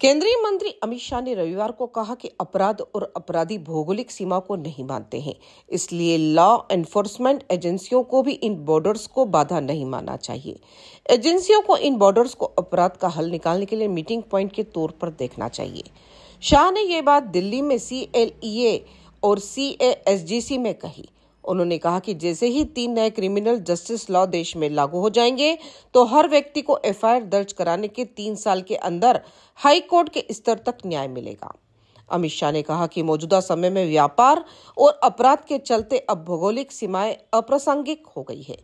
केंद्रीय मंत्री अमित शाह ने रविवार को कहा कि अपराध और अपराधी भौगोलिक सीमा को नहीं मानते हैं इसलिए लॉ एनफोर्समेंट एजेंसियों को भी इन बॉर्डर्स को बाधा नहीं मानना चाहिए एजेंसियों को इन बॉर्डर्स को अपराध का हल निकालने के लिए मीटिंग प्वाइंट के तौर पर देखना चाहिए शाह ने ये बात दिल्ली में सी e और सी में कही उन्होंने कहा कि जैसे ही तीन नए क्रिमिनल जस्टिस लॉ देश में लागू हो जाएंगे तो हर व्यक्ति को एफआईआर दर्ज कराने के तीन साल के अंदर हाई कोर्ट के स्तर तक न्याय मिलेगा अमित शाह ने कहा कि मौजूदा समय में व्यापार और अपराध के चलते अब भौगोलिक सीमाएं अप्रासंगिक हो गई है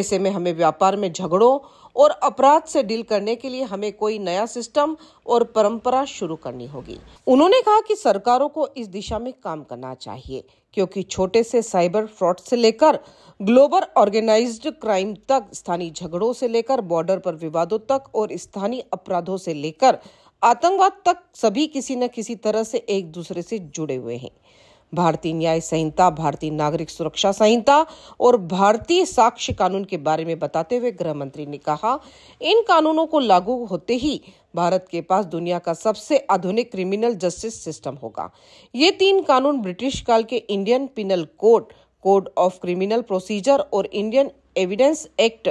ऐसे में हमें व्यापार में झगड़ों और अपराध से डील करने के लिए हमें कोई नया सिस्टम और परंपरा शुरू करनी होगी उन्होंने कहा कि सरकारों को इस दिशा में काम करना चाहिए क्योंकि छोटे से साइबर फ्रॉड से लेकर ग्लोबल ऑर्गेनाइज्ड क्राइम तक स्थानीय झगड़ों से लेकर बॉर्डर पर विवादों तक और स्थानीय अपराधों से लेकर आतंकवाद तक सभी किसी न किसी तरह से एक दूसरे से जुड़े हुए हैं भारतीय न्याय संहिता भारतीय नागरिक सुरक्षा संहिता और भारतीय साक्ष्य कानून के बारे में बताते हुए गृह मंत्री ने कहा इन कानूनों को लागू होते ही भारत के पास दुनिया का सबसे आधुनिक क्रिमिनल जस्टिस सिस्टम होगा ये तीन कानून ब्रिटिश काल के Indian penal code code of criminal procedure और इंडियन एविडेंस एक्ट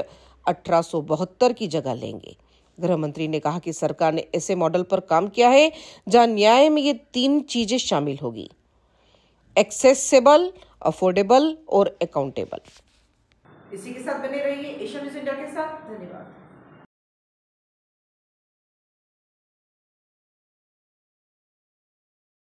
अठारह की जगह लेंगे गृह मंत्री ने कहा कि सरकार ने ऐसे मॉडल पर काम किया है जहां न्याय में ये तीन चीजें शामिल होगी एक्सेसिबल अफोर्डेबल और अकाउंटेबल इसी के साथ बने रहिए एशिया न्यूज इंडिया के साथ धन्यवाद